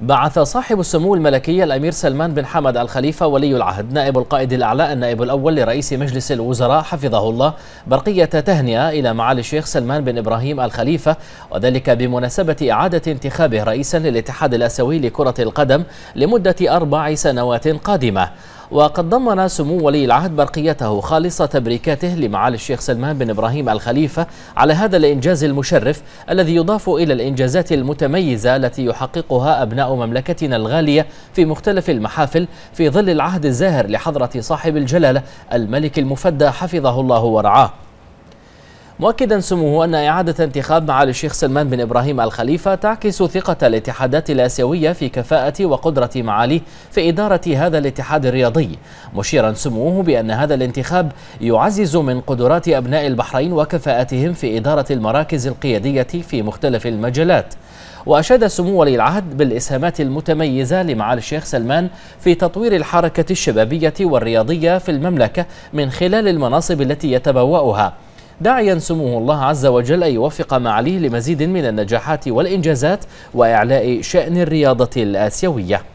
بعث صاحب السمو الملكي الأمير سلمان بن حمد الخليفة ولي العهد نائب القائد الأعلى النائب الأول لرئيس مجلس الوزراء حفظه الله برقية تهنئة إلى معالي الشيخ سلمان بن إبراهيم الخليفة وذلك بمناسبة إعادة انتخابه رئيسا للاتحاد الآسيوي لكرة القدم لمدة أربع سنوات قادمة وقد ضمن سمو ولي العهد برقيته خالصة تبريكاته لمعالي الشيخ سلمان بن إبراهيم الخليفة على هذا الإنجاز المشرف الذي يضاف إلى الإنجازات المتميزة التي يحققها أبناء مملكتنا الغالية في مختلف المحافل في ظل العهد الزاهر لحضرة صاحب الجلالة الملك المفدى حفظه الله ورعاه مؤكدا سموه أن إعادة انتخاب معالي الشيخ سلمان بن إبراهيم الخليفة تعكس ثقة الاتحادات الآسيوية في كفاءة وقدرة معاليه في إدارة هذا الاتحاد الرياضي مشيرا سموه بأن هذا الانتخاب يعزز من قدرات أبناء البحرين وكفاءتهم في إدارة المراكز القيادية في مختلف المجالات وأشاد سمو ولي العهد بالإسهامات المتميزة لمعالي الشيخ سلمان في تطوير الحركة الشبابية والرياضية في المملكة من خلال المناصب التي يتبوأها داعيا سموه الله عز وجل أن يوفق معاليه لمزيد من النجاحات والإنجازات وإعلاء شأن الرياضة الآسيوية